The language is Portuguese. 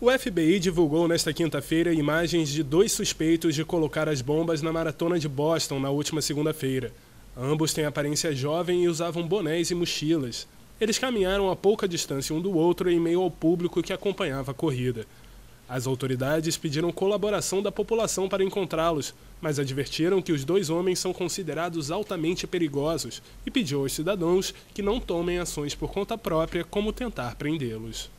O FBI divulgou nesta quinta-feira imagens de dois suspeitos de colocar as bombas na maratona de Boston na última segunda-feira. Ambos têm aparência jovem e usavam bonés e mochilas. Eles caminharam a pouca distância um do outro em meio ao público que acompanhava a corrida. As autoridades pediram colaboração da população para encontrá-los, mas advertiram que os dois homens são considerados altamente perigosos e pediu aos cidadãos que não tomem ações por conta própria, como tentar prendê-los.